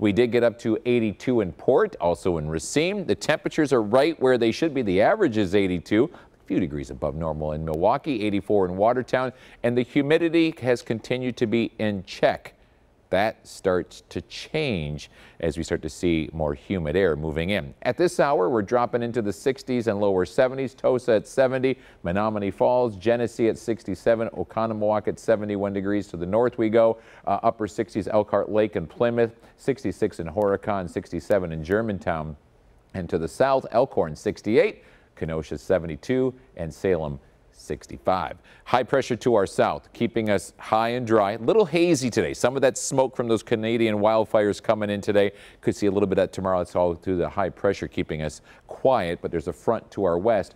We did get up to 82 in Port, also in Racine. The temperatures are right where they should be. The average is 82, a few degrees above normal in Milwaukee, 84 in Watertown, and the humidity has continued to be in check. That starts to change as we start to see more humid air moving in. At this hour, we're dropping into the 60s and lower 70s. Tosa at 70, Menominee Falls, Genesee at 67, Oconomowoc at 71 degrees. To the north we go, uh, upper 60s Elkhart Lake and Plymouth, 66 in Horicon, 67 in Germantown. And to the south, Elkhorn 68, Kenosha 72, and Salem 65. High pressure to our south, keeping us high and dry. A little hazy today. Some of that smoke from those Canadian wildfires coming in today. Could see a little bit of that tomorrow. It's all through the high pressure keeping us quiet, but there's a front to our west.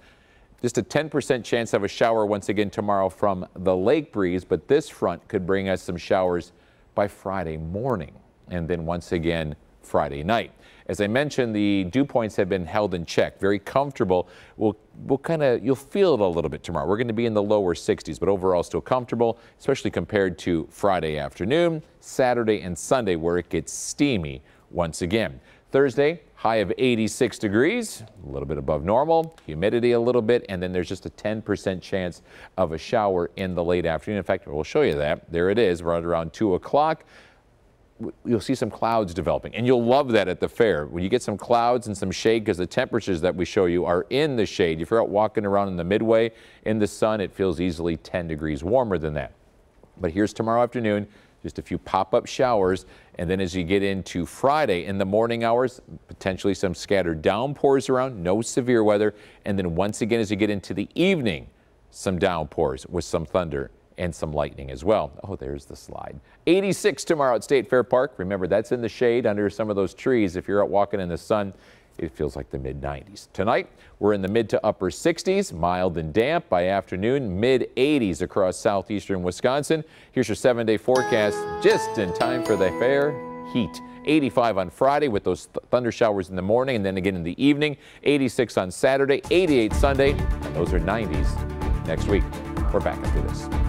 Just a 10% chance of a shower once again tomorrow from the lake breeze, but this front could bring us some showers by Friday morning. And then once again, Friday night. As I mentioned, the dew points have been held in check, very comfortable. We'll, we'll kind of, you'll feel it a little bit tomorrow. We're going to be in the lower 60s, but overall still comfortable, especially compared to Friday afternoon, Saturday and Sunday, where it gets steamy once again. Thursday, high of 86 degrees, a little bit above normal, humidity a little bit, and then there's just a 10% chance of a shower in the late afternoon. In fact, we'll show you that. There it is, right around 2 o'clock you'll see some clouds developing. And you'll love that at the fair. When you get some clouds and some shade, because the temperatures that we show you are in the shade. If you're out walking around in the midway in the sun, it feels easily 10 degrees warmer than that. But here's tomorrow afternoon, just a few pop-up showers. And then as you get into Friday in the morning hours, potentially some scattered downpours around, no severe weather. And then once again, as you get into the evening, some downpours with some thunder and some lightning as well. Oh, there's the slide. 86 tomorrow at State Fair Park. Remember, that's in the shade under some of those trees. If you're out walking in the sun, it feels like the mid 90s. Tonight, we're in the mid to upper 60s, mild and damp by afternoon, mid 80s across southeastern Wisconsin. Here's your seven day forecast just in time for the fair heat. 85 on Friday with those th thunder showers in the morning and then again in the evening. 86 on Saturday, 88 Sunday, and those are 90s next week. We're back after this.